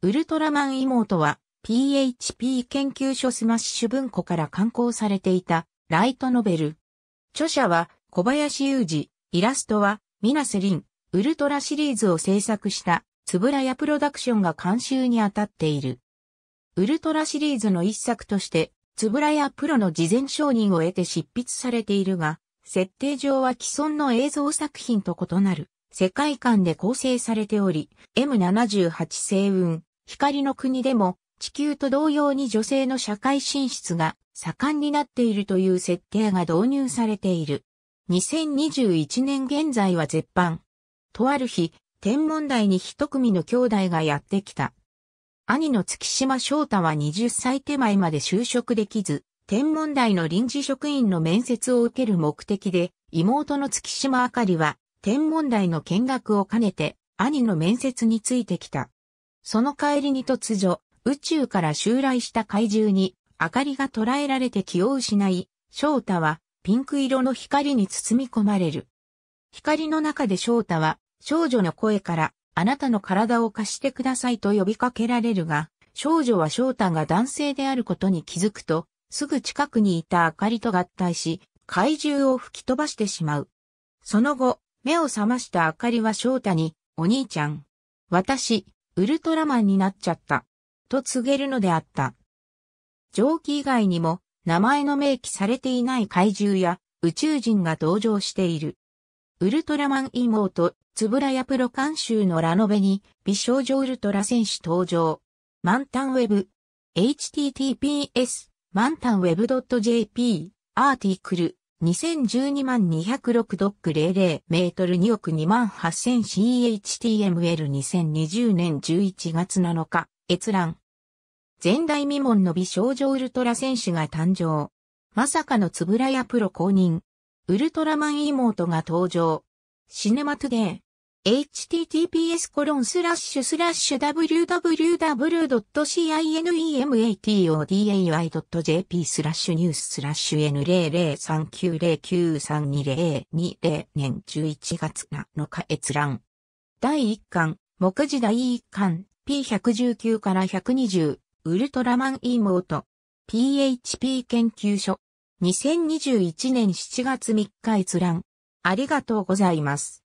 ウルトラマン妹は PHP 研究所スマッシュ文庫から刊行されていたライトノベル。著者は小林雄二、イラストはミナスリン、ウルトラシリーズを制作したつぶらやプロダクションが監修にあたっている。ウルトラシリーズの一作としてつぶらやプロの事前承認を得て執筆されているが、設定上は既存の映像作品と異なる世界観で構成されており、M78 星雲、光の国でも地球と同様に女性の社会進出が盛んになっているという設定が導入されている。2021年現在は絶版。とある日、天文台に一組の兄弟がやってきた。兄の月島翔太は20歳手前まで就職できず、天文台の臨時職員の面接を受ける目的で、妹の月島あかりは、天文台の見学を兼ねて、兄の面接についてきた。その帰りに突如、宇宙から襲来した怪獣に、明かりが捉えられて気を失い、翔太は、ピンク色の光に包み込まれる。光の中で翔太は、少女の声から、あなたの体を貸してくださいと呼びかけられるが、少女は翔太が男性であることに気づくと、すぐ近くにいた明かりと合体し、怪獣を吹き飛ばしてしまう。その後、目を覚ました明かりは翔太に、お兄ちゃん。私、ウルトラマンになっちゃった、と告げるのであった。蒸気以外にも、名前の明記されていない怪獣や宇宙人が登場している。ウルトラマン妹、つぶらやプロ監修のラノベに美少女ウルトラ戦士登場。満タンウェブ、https、満タンウェブ .jp、アーティクル。2012万206ドック00メートル2億2万 8000CHTML2020 年11月7日、閲覧。前代未聞の美少女ウルトラ選手が誕生。まさかのつぶらやプロ公認。ウルトラマン妹が登場。シネマトゥデー。https コロンスラッシュスラッシュ w w w c i n e m a t o d a i j p スラッシュニューススラッシュ N00390932020 年11月7日閲覧。第1巻、目次第1巻、P119 から120、ウルトラマン E モート、PHP 研究所、2021年7月3日閲覧。ありがとうございます。